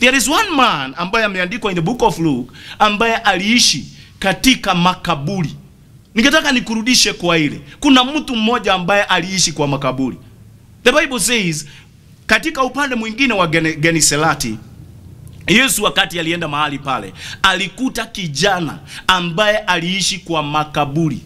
There is one man ambaye ameandikwa in the book of Luke ambaye aliishi katika makaburi. Ningetaka nikurudishe kwa ile. Kuna mtu mmoja ambaye aliishi kwa makaburi. The Bible says katika upande mwingine wa geniselati Yesu wakati alienda mahali pale alikuta kijana ambaye aliishi kwa makaburi.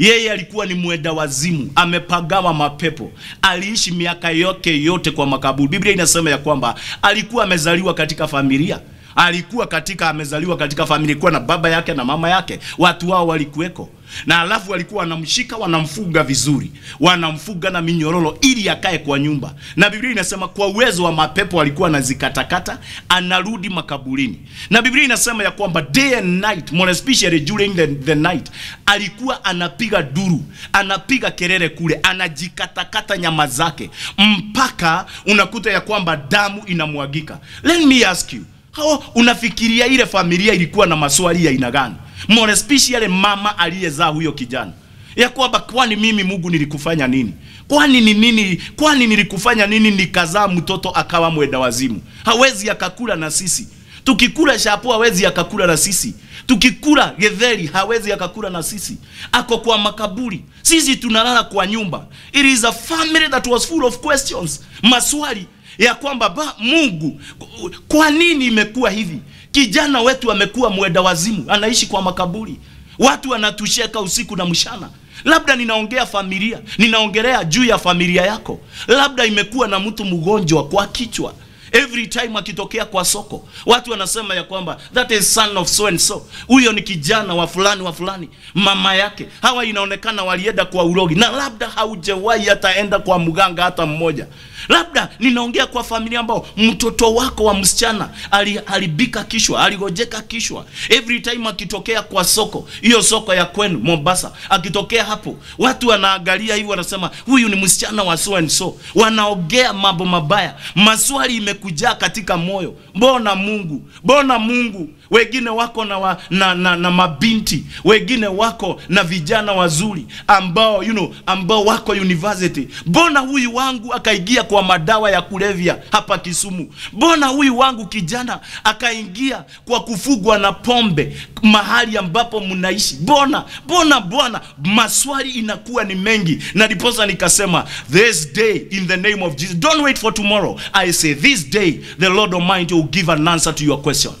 Yeye alikuwa ni mwenda wazimu, amepagawa mapepo, aliishi miaka yake yote kwa makaburi. Biblia inasema ya kwamba alikuwa amezaliwa katika familia alikuwa katika amezaliwa katika familia ilikuwa na baba yake na mama yake, watu wao walikuweko, na alafu walikuwa wanamshika wanamfuga vizuri, wanamfuga na minyororo ili akae kwa nyumba, na Biblia inasema kwa uwezo wa mapepo alikuwa anazikatakata, anarudi makaburini, na Biblia inasema ya kwamba day and night, more especially during the, the night, alikuwa anapiga duru, anapiga kelele kule, anajikatakata nyama zake mpaka unakuta ya kwamba damu inamwagika. Let me ask you hao, unafikiria ile familia ilikuwa na maswali ya aina gani? More especially mama aliyezaa huyo kijana ya kwamba kwani mimi Mungu nilikufanya nini? Kwani ni nini? Kwani nilikufanya nini nikazaa mtoto akawa mwenda wazimu? Hawezi akakula na sisi. Tukikula shapo hawezi akakula na sisi. Tukikula getheri hawezi akakula na sisi. Ako kwa makaburi. Sisi tunalala kwa nyumba. It is a family that was full of questions. Maswali ya kwamba ba, Mungu, kwa nini imekuwa hivi? Kijana wetu amekuwa mwenda wazimu, anaishi kwa makaburi, watu wanatusheka usiku na mshana. Labda ninaongea familia, ninaongelea juu ya familia yako. Labda imekuwa na mtu mgonjwa kwa kichwa every time akitokea kwa soko watu wanasema ya kwamba that is son of so and so, huyo ni kijana wa fulani wa fulani, mama yake. Hawa inaonekana walienda kwa urogi, na labda haujawahi hata kwa mganga hata mmoja labda ninaongea kwa familia ambao mtoto wako wa msichana aliharibika kishwa, aligojeka kishwa every time akitokea kwa soko, hiyo soko ya kwenu Mombasa, akitokea hapo watu wanaangalia hivi, wanasema huyu ni msichana wa so and so, wanaongea mambo mabaya. Maswali imekujaa katika moyo, mbona Mungu, mbona Mungu? Wengine wako na, wa, na, na, na mabinti, wengine wako na vijana wazuri ambao you know, ambao wako university, mbona huyu wangu akaingia kwa madawa ya kulevya hapa Kisumu. Mbona huyu wangu kijana akaingia kwa kufugwa na pombe mahali ambapo mnaishi? Mbona mbona bwana, maswali inakuwa ni mengi, na ndiposa nikasema this day in the name of Jesus, don't wait for tomorrow. I say this day the Lord Almighty will give an answer to your questions.